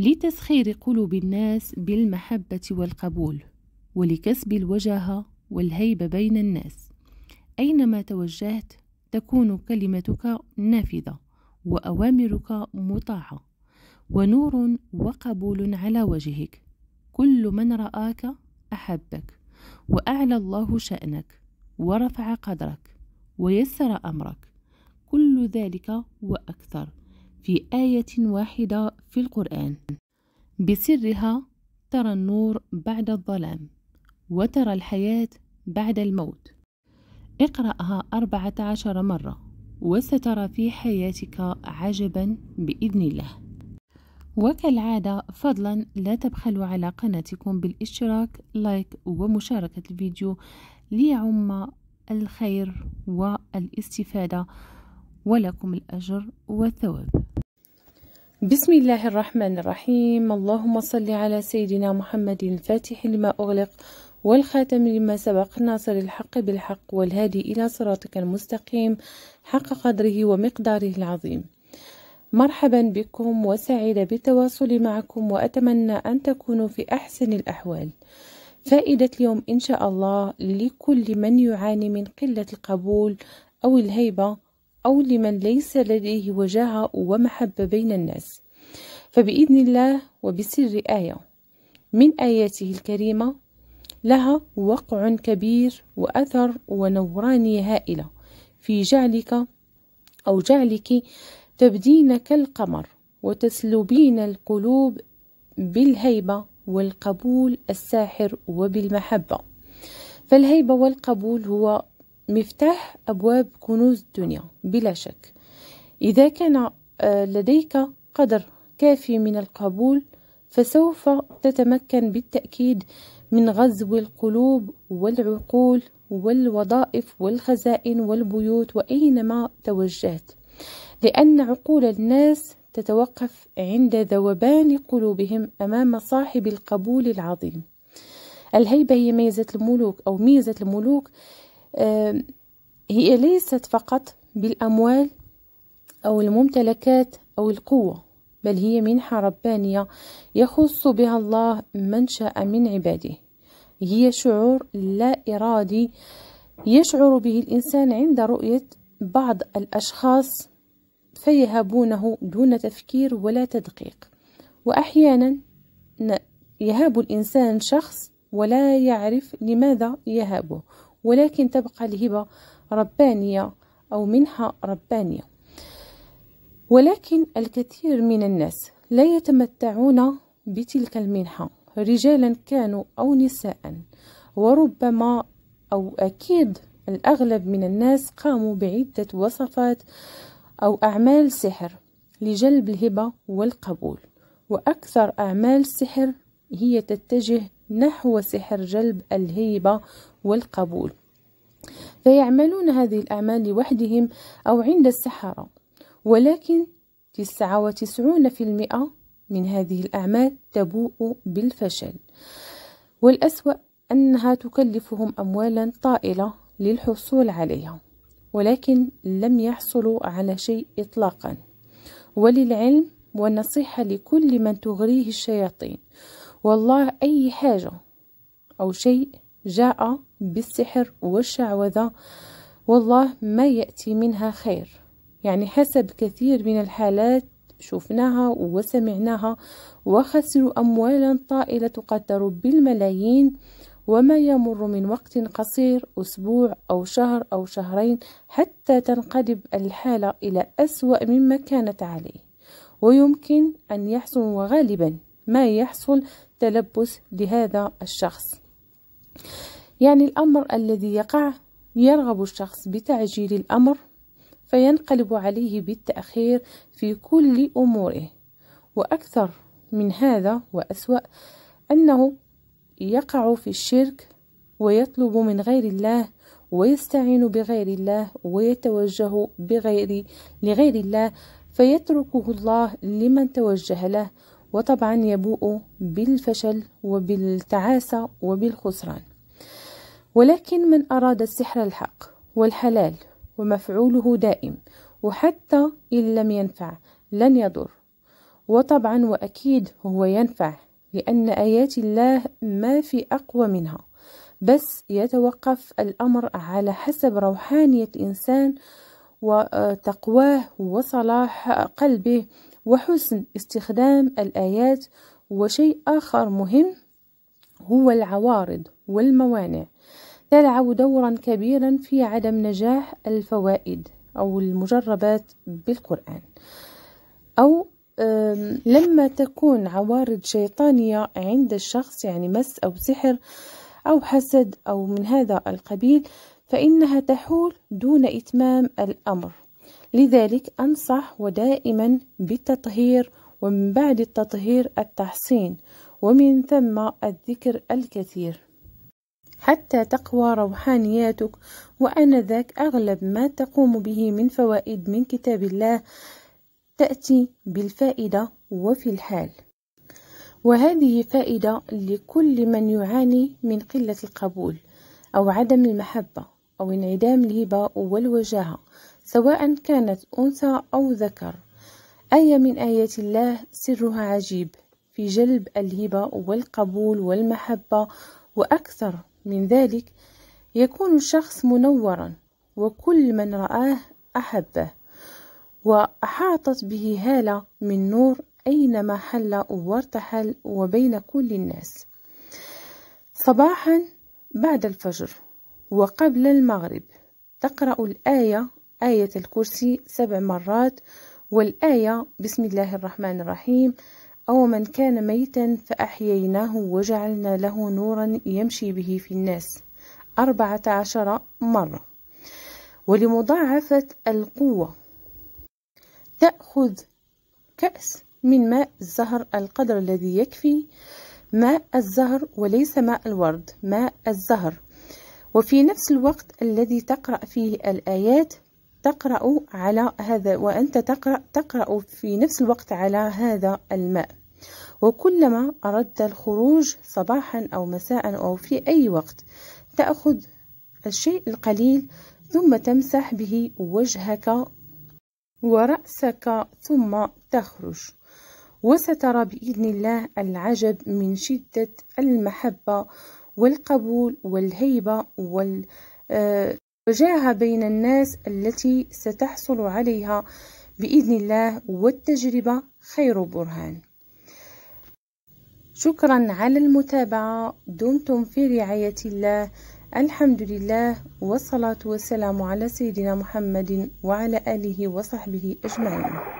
لتسخير قلوب الناس بالمحبة والقبول ولكسب الوجاهة والهيبة بين الناس أينما توجهت تكون كلمتك نافذة وأوامرك مطاعة ونور وقبول على وجهك كل من رآك أحبك وأعلى الله شأنك ورفع قدرك ويسر أمرك كل ذلك وأكثر في آية واحدة في القرآن بسرها ترى النور بعد الظلام وترى الحياة بعد الموت اقرأها أربعة عشر مرة وسترى في حياتك عجبا بإذن الله وكالعادة فضلا لا تبخلوا على قناتكم بالاشتراك لايك ومشاركة الفيديو ليعم الخير والاستفادة ولكم الأجر والثواب بسم الله الرحمن الرحيم اللهم صل على سيدنا محمد الفاتح لما أغلق والخاتم لما سبق ناصر الحق بالحق والهادي إلى صراطك المستقيم حق قدره ومقداره العظيم مرحبا بكم وسعيدة بالتواصل معكم وأتمنى أن تكونوا في أحسن الأحوال فائدة اليوم إن شاء الله لكل من يعاني من قلة القبول أو الهيبة أو لمن ليس لديه وجاهة ومحبة بين الناس فبإذن الله وبسر آية من آياته الكريمة لها وقع كبير وأثر ونوراني هائلة في جعلك أو جعلك تبدين كالقمر وتسلبين القلوب بالهيبة والقبول الساحر وبالمحبة فالهيبة والقبول هو مفتاح أبواب كنوز الدنيا بلا شك إذا كان آه، لديك قدر كافي من القبول فسوف تتمكن بالتأكيد من غزو القلوب والعقول والوظائف والخزائن والبيوت وأينما توجهت لأن عقول الناس تتوقف عند ذوبان قلوبهم أمام صاحب القبول العظيم الهيبة هي ميزة الملوك أو ميزة الملوك هي ليست فقط بالأموال أو الممتلكات أو القوة بل هي منحة ربانية يخص بها الله من شاء من عباده هي شعور لا إرادي يشعر به الإنسان عند رؤية بعض الأشخاص فيهابونه دون تفكير ولا تدقيق وأحيانا يهاب الإنسان شخص ولا يعرف لماذا يهابه ولكن تبقى الهبة ربانية أو منحة ربانية ولكن الكثير من الناس لا يتمتعون بتلك المنحة رجالا كانوا أو نساء وربما أو أكيد الأغلب من الناس قاموا بعدة وصفات أو أعمال سحر لجلب الهبة والقبول وأكثر أعمال السحر هي تتجه نحو سحر جلب الهيبة والقبول فيعملون هذه الأعمال لوحدهم أو عند السحرة ولكن 99% من هذه الأعمال تبوء بالفشل والأسوأ أنها تكلفهم أموالا طائلة للحصول عليها ولكن لم يحصلوا على شيء إطلاقا وللعلم والنصيحة لكل من تغريه الشياطين والله أي حاجة أو شيء جاء بالسحر والشعوذة والله ما يأتي منها خير يعني حسب كثير من الحالات شفناها وسمعناها وخسروا أموالا طائلة تقدر بالملايين وما يمر من وقت قصير أسبوع أو شهر أو شهرين حتى تنقلب الحالة إلى أسوأ مما كانت عليه ويمكن أن يحصل وغالبا ما يحصل تلبس لهذا الشخص يعني الأمر الذي يقع يرغب الشخص بتعجيل الأمر فينقلب عليه بالتأخير في كل أموره وأكثر من هذا وأسوأ أنه يقع في الشرك ويطلب من غير الله ويستعين بغير الله ويتوجه بغير لغير الله فيتركه الله لمن توجه له وطبعا يبوء بالفشل وبالتعاسة وبالخسران ولكن من أراد السحر الحق والحلال ومفعوله دائم وحتى إن لم ينفع لن يضر وطبعا وأكيد هو ينفع لأن آيات الله ما في أقوى منها بس يتوقف الأمر على حسب روحانية الإنسان وتقواه وصلاح قلبه وحسن استخدام الآيات وشيء آخر مهم هو العوارض والموانع تلعب دورا كبيرا في عدم نجاح الفوائد أو المجربات بالقرآن أو لما تكون عوارض شيطانية عند الشخص يعني مس أو سحر أو حسد أو من هذا القبيل فإنها تحول دون إتمام الأمر لذلك أنصح ودائما بالتطهير ومن بعد التطهير التحصين ومن ثم الذكر الكثير حتى تقوى روحانياتك وأنذاك أغلب ما تقوم به من فوائد من كتاب الله تأتي بالفائدة وفي الحال وهذه فائدة لكل من يعاني من قلة القبول أو عدم المحبة أو انعدام الهبة والوجاهة سواء كانت أنثى أو ذكر آية من آيات الله سرها عجيب في جلب الهبة والقبول والمحبة وأكثر من ذلك يكون الشخص منورا وكل من رآه أحبه وأحاطت به هالة من نور أينما حل وارتحل وبين كل الناس صباحا بعد الفجر وقبل المغرب تقرأ الآية آية الكرسي سبع مرات والآية بسم الله الرحمن الرحيم أو من كان ميتا فأحييناه وجعلنا له نورا يمشي به في الناس أربعة عشر مرة ولمضاعفة القوة تأخذ كأس من ماء الزهر القدر الذي يكفي ماء الزهر وليس ماء الورد ماء الزهر وفي نفس الوقت الذي تقرأ فيه الآيات تقرأ على هذا وأنت تقرأ تقرأ في نفس الوقت على هذا الماء وكلما أردت الخروج صباحا أو مساء أو في أي وقت تأخذ الشيء القليل ثم تمسح به وجهك ورأسك ثم تخرج وسترى بإذن الله العجب من شدة المحبة والقبول والهيبة والوجاهة بين الناس التي ستحصل عليها بإذن الله والتجربة خير برهان شكرا على المتابعة دمتم في رعاية الله الحمد لله والصلاة والسلام على سيدنا محمد وعلى آله وصحبه أجمعين